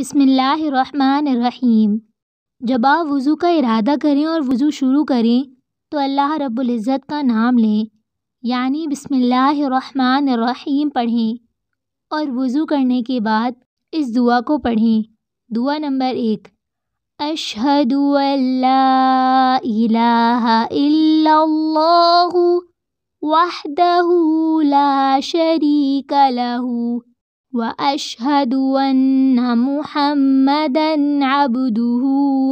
بسم اللہ الرحمن الرحیم جب آپ وضو کا ارادہ کریں اور وضو شروع کریں تو اللہ رب العزت کا نام لیں یعنی بسم اللہ الرحمن الرحیم پڑھیں اور وضو کرنے کے بعد اس دعا کو پڑھیں دعا نمبر ایک اشہد اللہ الہ لا شریک لہو محمدا عبده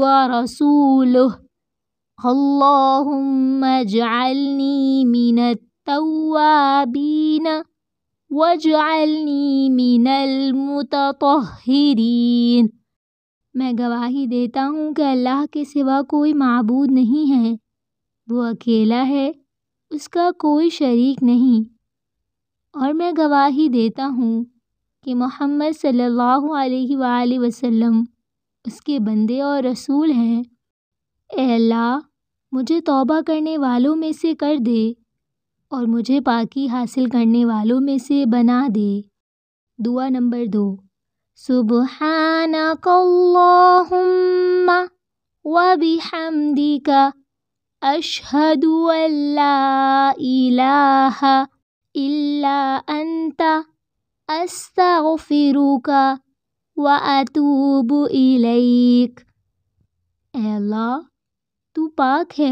ورسوله اللهم اجعلني من التوابين واجعلني من المتطهرين میں گواہی دیتا ہوں کہ اللہ کے سوا کوئی معبود نہیں ہے وہ اکیلا ہے اس کا کوئی شریک نہیں اور میں گواہی دیتا ہوں کہ محمد صلی اللہ علیہ وآلہ وسلم اس کے بندے اور رسول ہیں اے اللہ مجھے توبہ کرنے والوں میں سے کر دے اور مجھے پاکی حاصل کرنے والوں میں سے بنا دے دعا نمبر دو اللہم و اشہد ان لا الہ الا انت و اتوب الیک اے اللہ تو پاک ہے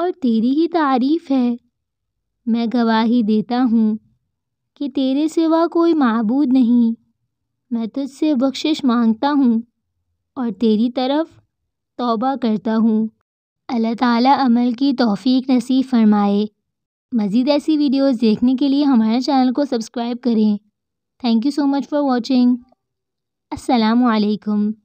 اور تیری ہی تعریف ہے میں گواہی دیتا ہوں کہ تیرے سوا کوئی معبود نہیں میں تجھ سے بخشش مانگتا ہوں اور تیری طرف توبہ کرتا ہوں اللہ تعالیٰ عمل کی توفیق نصیب فرمائے مزید ایسی ویڈیوز دیکھنے کے لیے ہمارے چینل کو سبسکرائب کریں Thank you so much for watching. Assalamu alaikum.